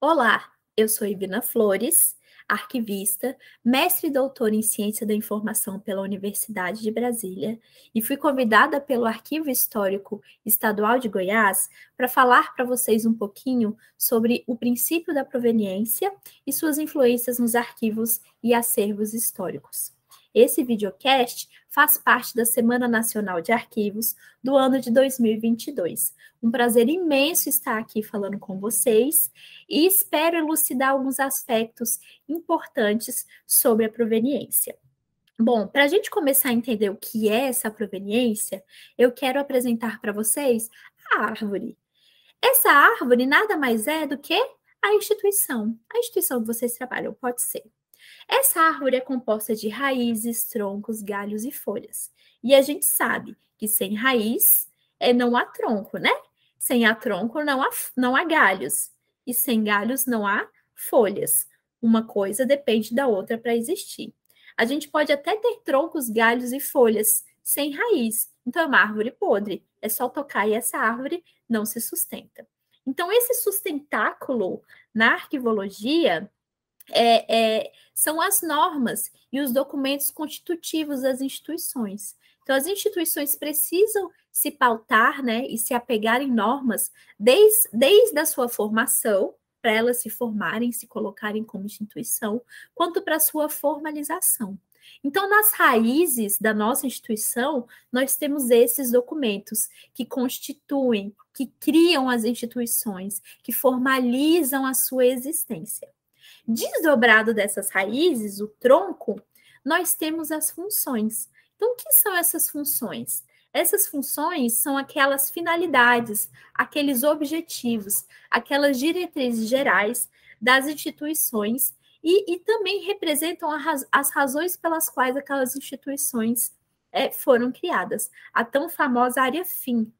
Olá, eu sou Ivina Flores, arquivista, mestre e doutora em Ciência da Informação pela Universidade de Brasília, e fui convidada pelo Arquivo Histórico Estadual de Goiás para falar para vocês um pouquinho sobre o princípio da proveniência e suas influências nos arquivos e acervos históricos. Esse videocast faz parte da Semana Nacional de Arquivos do ano de 2022. Um prazer imenso estar aqui falando com vocês e espero elucidar alguns aspectos importantes sobre a proveniência. Bom, para a gente começar a entender o que é essa proveniência, eu quero apresentar para vocês a árvore. Essa árvore nada mais é do que a instituição, a instituição que vocês trabalham, pode ser essa árvore é composta de raízes, troncos, galhos e folhas. E a gente sabe que sem raiz é, não há tronco, né? Sem a tronco não há, não há galhos. E sem galhos não há folhas. Uma coisa depende da outra para existir. A gente pode até ter troncos, galhos e folhas sem raiz. Então é uma árvore podre. É só tocar e essa árvore não se sustenta. Então, esse sustentáculo na arquivologia é, é, são as normas e os documentos constitutivos das instituições. Então, as instituições precisam se pautar né, e se apegar em normas desde, desde a sua formação, para elas se formarem, se colocarem como instituição, quanto para a sua formalização. Então, nas raízes da nossa instituição, nós temos esses documentos que constituem, que criam as instituições, que formalizam a sua existência. Desdobrado dessas raízes, o tronco, nós temos as funções. Então, o que são essas funções? Essas funções são aquelas finalidades, aqueles objetivos, aquelas diretrizes gerais das instituições e, e também representam raz, as razões pelas quais aquelas instituições é, foram criadas. A tão famosa área fim,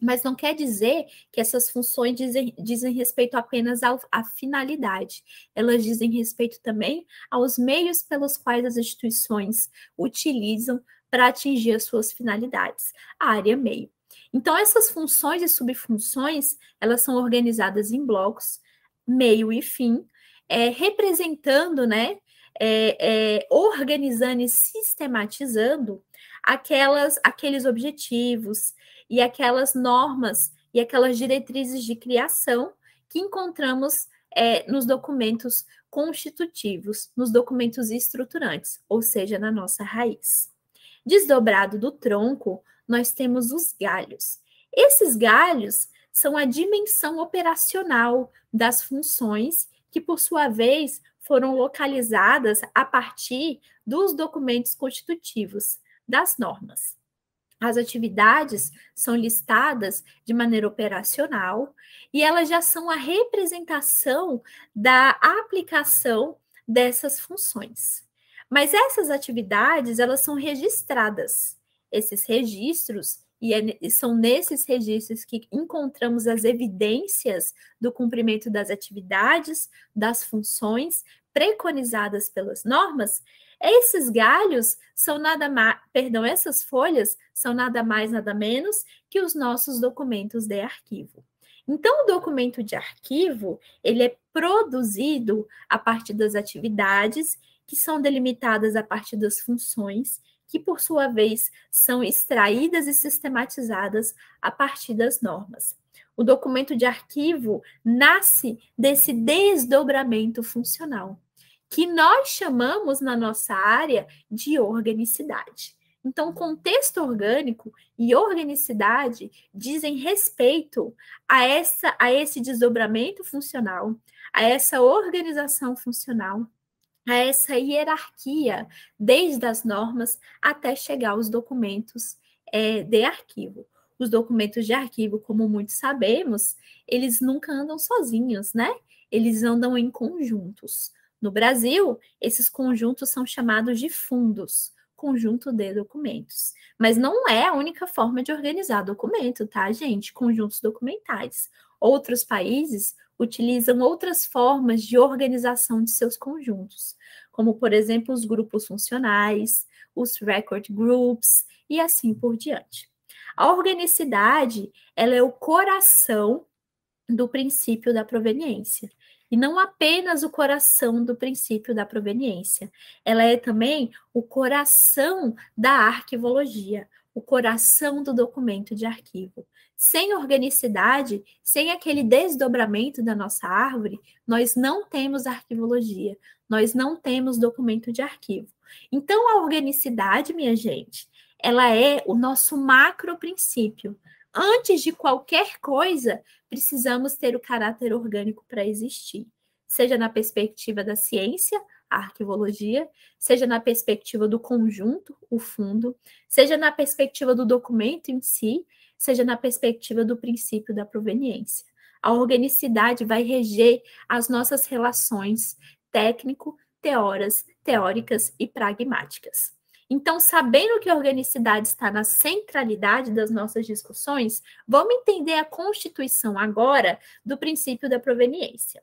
mas não quer dizer que essas funções dizem, dizem respeito apenas à finalidade, elas dizem respeito também aos meios pelos quais as instituições utilizam para atingir as suas finalidades, a área meio. Então, essas funções e subfunções, elas são organizadas em blocos, meio e fim, é, representando, né, é, é, organizando e sistematizando aquelas, aqueles objetivos, e aquelas normas e aquelas diretrizes de criação que encontramos é, nos documentos constitutivos, nos documentos estruturantes, ou seja, na nossa raiz. Desdobrado do tronco, nós temos os galhos. Esses galhos são a dimensão operacional das funções que, por sua vez, foram localizadas a partir dos documentos constitutivos, das normas. As atividades são listadas de maneira operacional e elas já são a representação da aplicação dessas funções. Mas essas atividades, elas são registradas. Esses registros e é são nesses registros que encontramos as evidências do cumprimento das atividades, das funções preconizadas pelas normas, esses galhos são nada mais, perdão, essas folhas são nada mais, nada menos que os nossos documentos de arquivo. Então, o documento de arquivo, ele é produzido a partir das atividades que são delimitadas a partir das funções, que por sua vez são extraídas e sistematizadas a partir das normas. O documento de arquivo nasce desse desdobramento funcional que nós chamamos na nossa área de organicidade. Então, contexto orgânico e organicidade dizem respeito a, essa, a esse desdobramento funcional, a essa organização funcional, a essa hierarquia, desde as normas até chegar aos documentos é, de arquivo. Os documentos de arquivo, como muitos sabemos, eles nunca andam sozinhos, né? Eles andam em conjuntos no Brasil, esses conjuntos são chamados de fundos, conjunto de documentos. Mas não é a única forma de organizar documento, tá, gente? Conjuntos documentais. Outros países utilizam outras formas de organização de seus conjuntos, como, por exemplo, os grupos funcionais, os record groups e assim por diante. A organicidade, ela é o coração do princípio da proveniência e não apenas o coração do princípio da proveniência. Ela é também o coração da arquivologia, o coração do documento de arquivo. Sem organicidade, sem aquele desdobramento da nossa árvore, nós não temos arquivologia, nós não temos documento de arquivo. Então, a organicidade, minha gente, ela é o nosso macro princípio, antes de qualquer coisa, precisamos ter o caráter orgânico para existir, seja na perspectiva da ciência, a arquivologia, seja na perspectiva do conjunto, o fundo, seja na perspectiva do documento em si, seja na perspectiva do princípio da proveniência. A organicidade vai reger as nossas relações técnico, teoras, teóricas e pragmáticas. Então, sabendo que a organicidade está na centralidade das nossas discussões, vamos entender a constituição agora do princípio da proveniência.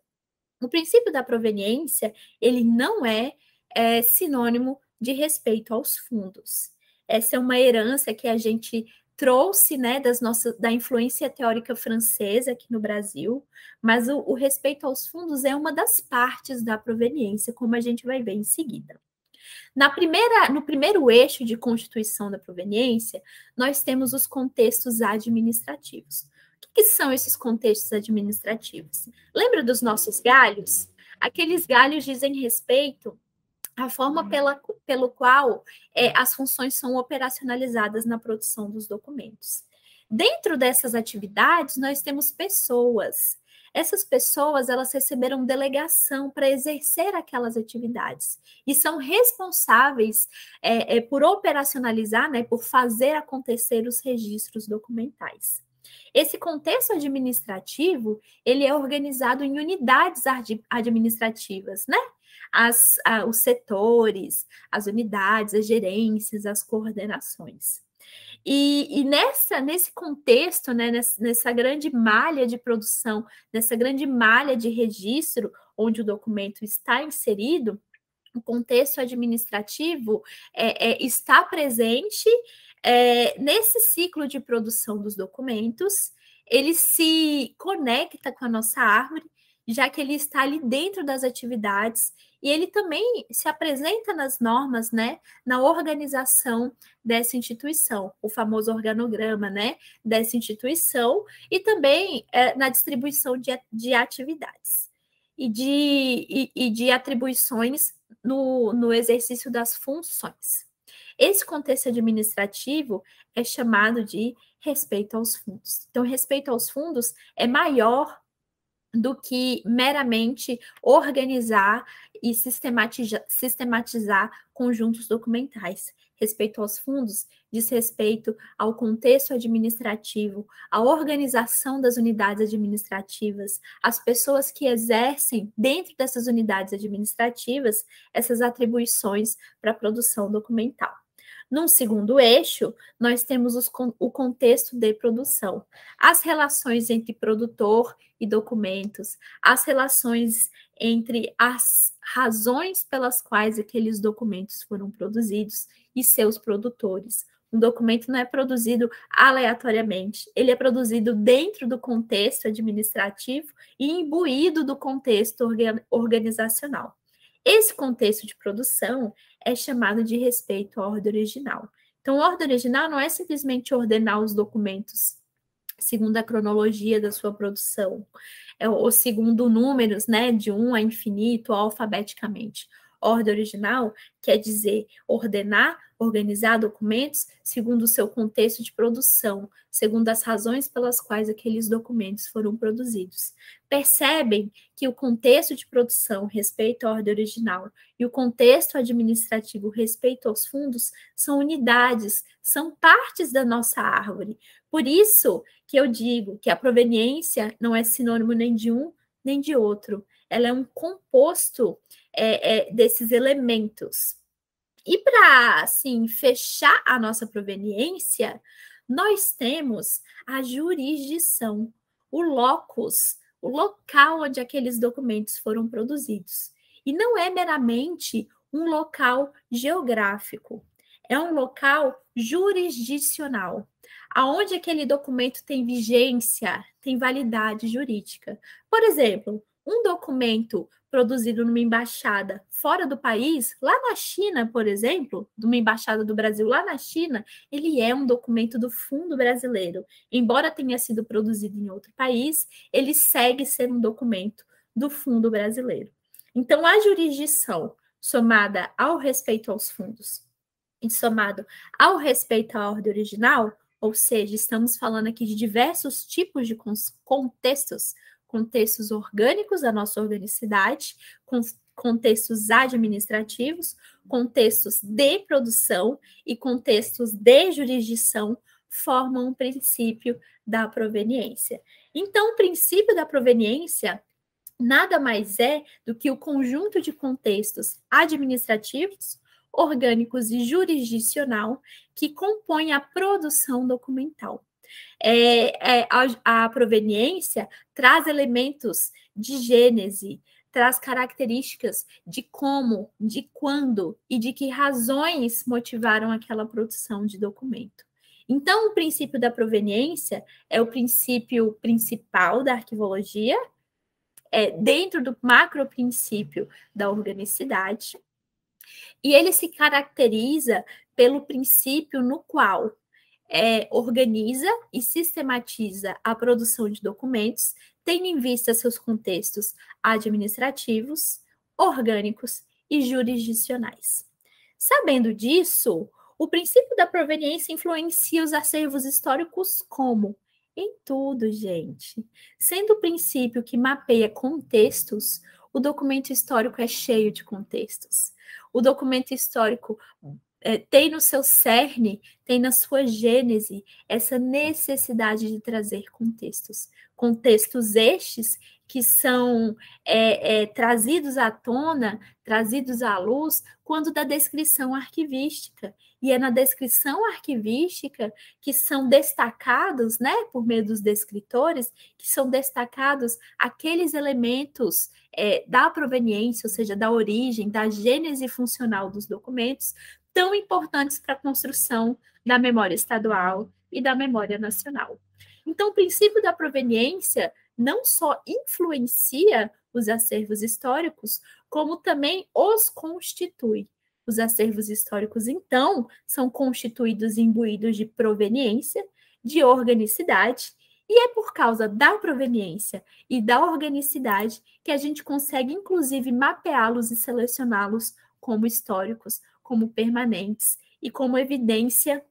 O princípio da proveniência, ele não é, é sinônimo de respeito aos fundos. Essa é uma herança que a gente trouxe né, das nossas, da influência teórica francesa aqui no Brasil, mas o, o respeito aos fundos é uma das partes da proveniência, como a gente vai ver em seguida. Na primeira, no primeiro eixo de constituição da proveniência, nós temos os contextos administrativos. O que, que são esses contextos administrativos? Lembra dos nossos galhos? Aqueles galhos dizem respeito à forma pela, pelo qual é, as funções são operacionalizadas na produção dos documentos. Dentro dessas atividades, nós temos pessoas, essas pessoas, elas receberam delegação para exercer aquelas atividades e são responsáveis é, é, por operacionalizar, né, por fazer acontecer os registros documentais. Esse contexto administrativo, ele é organizado em unidades administrativas, né? As, a, os setores, as unidades, as gerências, as coordenações. E, e nessa, nesse contexto, né, nessa, nessa grande malha de produção, nessa grande malha de registro, onde o documento está inserido, o contexto administrativo é, é, está presente é, nesse ciclo de produção dos documentos, ele se conecta com a nossa árvore, já que ele está ali dentro das atividades e ele também se apresenta nas normas, né, na organização dessa instituição, o famoso organograma, né, dessa instituição, e também é, na distribuição de, de atividades e de, e, e de atribuições no, no exercício das funções. Esse contexto administrativo é chamado de respeito aos fundos. Então, respeito aos fundos é maior do que meramente organizar e sistematizar, sistematizar conjuntos documentais. Respeito aos fundos diz respeito ao contexto administrativo, à organização das unidades administrativas, às pessoas que exercem dentro dessas unidades administrativas essas atribuições para a produção documental. Num segundo eixo, nós temos os, o contexto de produção, as relações entre produtor e documentos, as relações entre as razões pelas quais aqueles documentos foram produzidos e seus produtores. Um documento não é produzido aleatoriamente, ele é produzido dentro do contexto administrativo e imbuído do contexto organizacional. Esse contexto de produção é chamado de respeito à ordem original. Então, ordem original não é simplesmente ordenar os documentos segundo a cronologia da sua produção, é, ou segundo números, né, de 1 um a infinito, alfabeticamente. Ordem original quer é dizer ordenar, organizar documentos segundo o seu contexto de produção, segundo as razões pelas quais aqueles documentos foram produzidos. Percebem que o contexto de produção respeito à ordem original e o contexto administrativo respeito aos fundos são unidades, são partes da nossa árvore. Por isso que eu digo que a proveniência não é sinônimo nem de um nem de outro. Ela é um composto é, é, desses elementos. E para assim fechar a nossa proveniência, nós temos a jurisdição, o locus, o local onde aqueles documentos foram produzidos. E não é meramente um local geográfico, é um local jurisdicional, aonde aquele documento tem vigência, tem validade jurídica. Por exemplo, um documento produzido numa embaixada fora do país, lá na China, por exemplo, de uma embaixada do Brasil lá na China, ele é um documento do Fundo Brasileiro. Embora tenha sido produzido em outro país, ele segue sendo um documento do Fundo Brasileiro. Então, a jurisdição somada ao respeito aos fundos e somado ao respeito à ordem original, ou seja, estamos falando aqui de diversos tipos de contextos contextos orgânicos da nossa organicidade, contextos administrativos, contextos de produção e contextos de jurisdição formam um princípio da proveniência. Então, o princípio da proveniência nada mais é do que o conjunto de contextos administrativos, orgânicos e jurisdicional que compõem a produção documental é, é, a, a proveniência traz elementos de gênese, traz características de como, de quando e de que razões motivaram aquela produção de documento. Então, o princípio da proveniência é o princípio principal da arquivologia, é dentro do macro princípio da organicidade, e ele se caracteriza pelo princípio no qual é, organiza e sistematiza a produção de documentos, tendo em vista seus contextos administrativos, orgânicos e jurisdicionais. Sabendo disso, o princípio da proveniência influencia os acervos históricos como em tudo, gente. Sendo o princípio que mapeia contextos, o documento histórico é cheio de contextos. O documento histórico é, tem no seu cerne, tem na sua gênese, essa necessidade de trazer contextos. Contextos estes que são é, é, trazidos à tona, trazidos à luz, quando da descrição arquivística. E é na descrição arquivística que são destacados, né, por meio dos descritores, que são destacados aqueles elementos é, da proveniência, ou seja, da origem, da gênese funcional dos documentos, tão importantes para a construção da memória estadual e da memória nacional. Então, o princípio da proveniência não só influencia os acervos históricos, como também os constitui. Os acervos históricos, então, são constituídos imbuídos de proveniência, de organicidade, e é por causa da proveniência e da organicidade que a gente consegue, inclusive, mapeá-los e selecioná-los como históricos, como permanentes e como evidência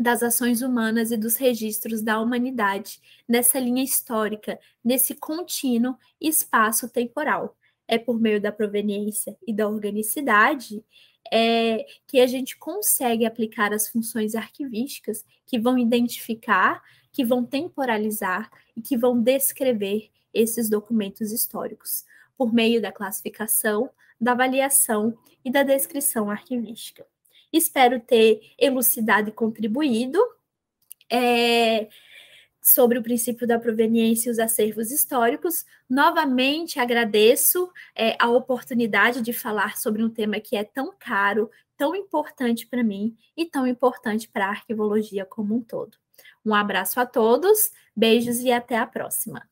das ações humanas e dos registros da humanidade nessa linha histórica, nesse contínuo espaço temporal. É por meio da proveniência e da organicidade é, que a gente consegue aplicar as funções arquivísticas que vão identificar, que vão temporalizar e que vão descrever esses documentos históricos, por meio da classificação, da avaliação e da descrição arquivística. Espero ter elucidado e contribuído é, sobre o princípio da proveniência e os acervos históricos. Novamente agradeço é, a oportunidade de falar sobre um tema que é tão caro, tão importante para mim e tão importante para a arquivologia como um todo. Um abraço a todos, beijos e até a próxima.